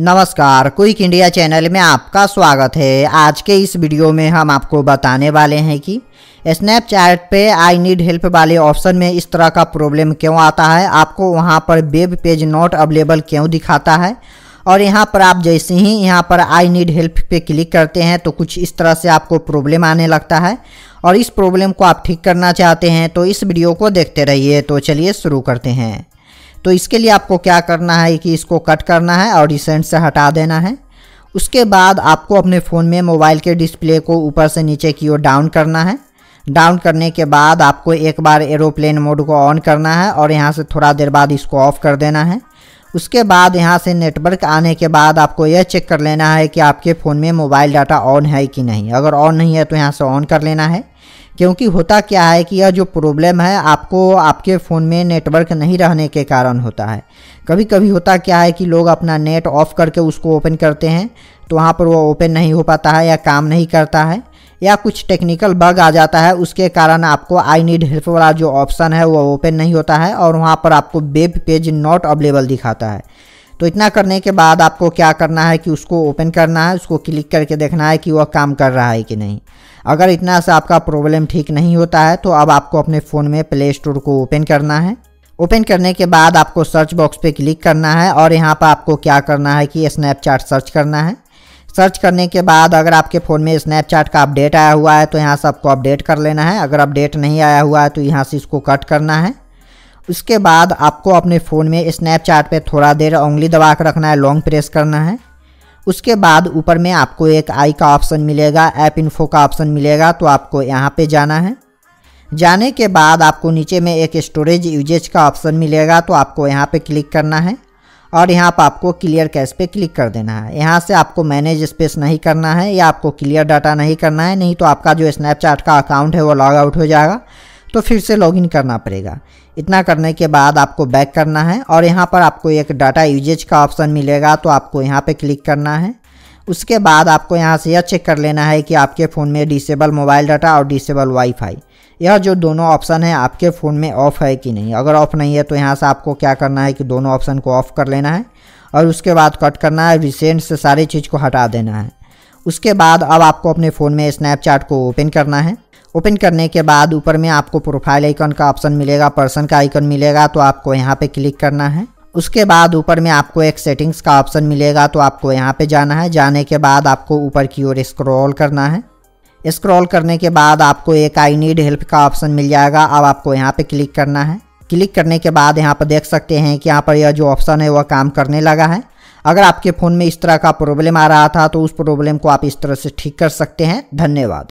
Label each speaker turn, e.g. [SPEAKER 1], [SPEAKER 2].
[SPEAKER 1] नमस्कार quick India channel में आपका स्वागत है आज के इस वीडियो में हम आपको बताने वाले हैं कि स्नैपचैट पे आई नीड हेल्प वाले ऑप्शन में इस तरह का प्रॉब्लम क्यों आता है आपको वहाँ पर वेब पेज नॉट अवेलेबल क्यों दिखाता है और यहाँ पर आप जैसे ही यहाँ पर आई नीड हेल्प पे क्लिक करते हैं तो कुछ इस तरह से आपको प्रॉब्लम आने लगता है और इस प्रॉब्लम को आप ठीक करना चाहते हैं तो इस वीडियो को देखते रहिए तो चलिए शुरू करते हैं तो इसके लिए आपको क्या करना है कि इसको कट करना है और रिसेंट से हटा देना है उसके बाद आपको अपने फ़ोन में मोबाइल के डिस्प्ले को ऊपर से नीचे की ओर डाउन करना है डाउन करने के बाद आपको एक बार एरोप्लेन मोड को ऑन करना है और यहाँ से थोड़ा देर बाद इसको ऑफ़ कर देना है उसके बाद यहाँ से नेटवर्क आने के बाद आपको यह चेक कर लेना है कि आपके फ़ोन में मोबाइल डाटा ऑन है कि नहीं अगर ऑन नहीं है तो यहाँ से ऑन कर लेना है क्योंकि होता क्या है कि यह जो प्रॉब्लम है आपको आपके फ़ोन में नेटवर्क नहीं रहने के कारण होता है कभी कभी होता क्या है कि लोग अपना नेट ऑफ़ करके उसको ओपन करते हैं तो वहाँ पर वो ओपन नहीं हो पाता है या काम नहीं करता है या कुछ टेक्निकल बग आ जाता है उसके कारण आपको आई नीड हेल्प वाला जो ऑप्शन है वो ओपन नहीं होता है और वहाँ पर आपको वेब पेज नॉट अवेलेबल दिखाता है तो इतना करने के बाद आपको क्या करना है कि उसको ओपन करना है उसको क्लिक करके देखना है कि वह काम कर रहा है कि नहीं अगर इतना सा आपका प्रॉब्लम ठीक नहीं होता है तो अब आपको अपने फ़ोन में प्ले स्टोर को ओपन करना है ओपन करने के बाद आपको सर्च बॉक्स पे क्लिक करना है और यहाँ पर आपको क्या करना है कि स्नैपचैट सर्च करना है सर्च करने के बाद अगर आपके फ़ोन में स्नैपचैट का अपडेट आया हुआ है तो यहाँ से आपको अपडेट कर लेना है अगर अपडेट नहीं आया हुआ है तो यहाँ से इसको कट करना है उसके बाद आपको अपने फ़ोन में स्नैपचैट पे थोड़ा देर उंगली दबा कर रखना है लॉन्ग प्रेस करना है उसके बाद ऊपर में आपको एक आई का ऑप्शन मिलेगा ऐप इन्फो का ऑप्शन मिलेगा तो आपको यहाँ पे जाना है जाने के बाद आपको नीचे में एक स्टोरेज यूजेज का ऑप्शन मिलेगा तो आपको यहाँ पे क्लिक करना है और यहाँ पर आपको क्लियर कैश पे क्लिक कर देना है यहाँ से आपको मैनेज स्पेस नहीं करना है या आपको क्लियर डाटा नहीं करना है नहीं तो आपका जो स्नैपचैट का अकाउंट है वो लॉग आउट हो जाएगा तो फिर से लॉगिन करना पड़ेगा इतना करने के बाद आपको बैक करना है और यहाँ पर आपको एक डाटा यूजेज का ऑप्शन मिलेगा तो आपको यहाँ पे क्लिक करना है उसके बाद आपको यहाँ से यह चेक कर लेना है कि आपके फ़ोन में डिसेबल मोबाइल डाटा और डिसेबल वाईफाई यह जो दोनों ऑप्शन है आपके फ़ोन में ऑफ़ है कि नहीं अगर ऑफ़ नहीं है तो यहाँ से आपको क्या करना है कि दोनों ऑप्शन को ऑफ़ कर लेना है और उसके बाद कट करना है रिसेंट से सारी चीज़ को हटा देना है उसके बाद अब आपको अपने फ़ोन में स्नैपचैट को ओपन करना है ओपन करने के बाद ऊपर में आपको प्रोफाइल आइकन का ऑप्शन मिलेगा पर्सन का आइकन मिलेगा तो आपको यहाँ पे क्लिक करना है उसके बाद ऊपर में आपको एक सेटिंग्स का ऑप्शन मिलेगा तो आपको यहाँ पे जाना है जाने के बाद आपको ऊपर की ओर स्क्रॉल करना है स्क्रॉल करने के बाद आपको एक आई नीड हेल्प का ऑप्शन मिल जाएगा अब आपको यहाँ पे क्लिक करना है क्लिक करने के बाद यहाँ पर देख सकते हैं कि यहाँ पर यह जो ऑप्शन है वह काम करने लगा है अगर आपके फ़ोन में इस तरह का प्रॉब्लम आ रहा था तो उस प्रॉब्लम को आप इस तरह से ठीक कर सकते हैं धन्यवाद